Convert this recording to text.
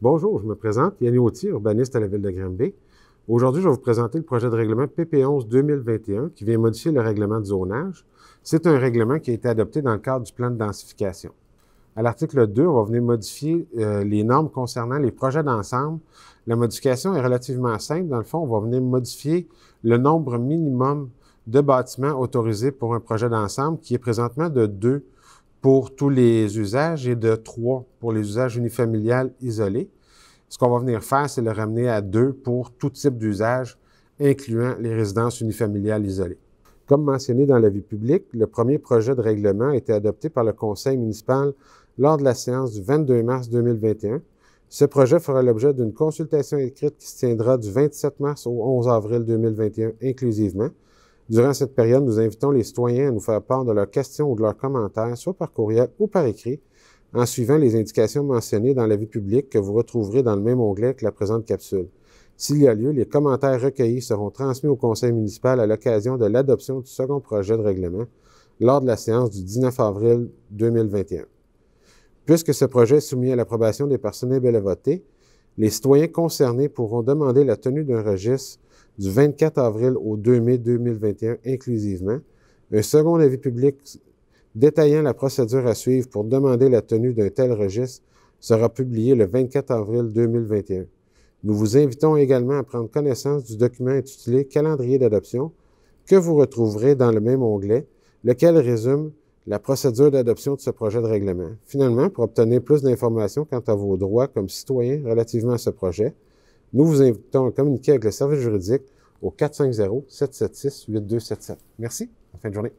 Bonjour, je me présente, Yannick Autier, urbaniste à la ville de Granby. Aujourd'hui, je vais vous présenter le projet de règlement PP11 2021 qui vient modifier le règlement de zonage. C'est un règlement qui a été adopté dans le cadre du plan de densification. À l'article 2, on va venir modifier euh, les normes concernant les projets d'ensemble. La modification est relativement simple. Dans le fond, on va venir modifier le nombre minimum de bâtiments autorisés pour un projet d'ensemble qui est présentement de 2 pour tous les usages et de 3 pour les usages unifamiliales isolés. Ce qu'on va venir faire, c'est le ramener à 2 pour tout type d'usage, incluant les résidences unifamiliales isolées. Comme mentionné dans l'avis public, le premier projet de règlement a été adopté par le Conseil municipal lors de la séance du 22 mars 2021. Ce projet fera l'objet d'une consultation écrite qui se tiendra du 27 mars au 11 avril 2021 inclusivement. Durant cette période, nous invitons les citoyens à nous faire part de leurs questions ou de leurs commentaires, soit par courriel ou par écrit, en suivant les indications mentionnées dans l'avis public que vous retrouverez dans le même onglet que la présente capsule. S'il y a lieu, les commentaires recueillis seront transmis au conseil municipal à l'occasion de l'adoption du second projet de règlement lors de la séance du 19 avril 2021. Puisque ce projet est soumis à l'approbation des personnes ébelles à les citoyens concernés pourront demander la tenue d'un registre du 24 avril au 2 mai 2021 inclusivement. Un second avis public détaillant la procédure à suivre pour demander la tenue d'un tel registre sera publié le 24 avril 2021. Nous vous invitons également à prendre connaissance du document intitulé Calendrier d'adoption que vous retrouverez dans le même onglet, lequel résume la procédure d'adoption de ce projet de règlement. Finalement, pour obtenir plus d'informations quant à vos droits comme citoyens relativement à ce projet, nous vous invitons à communiquer avec le service juridique au 450-776-8277. Merci. fin de journée.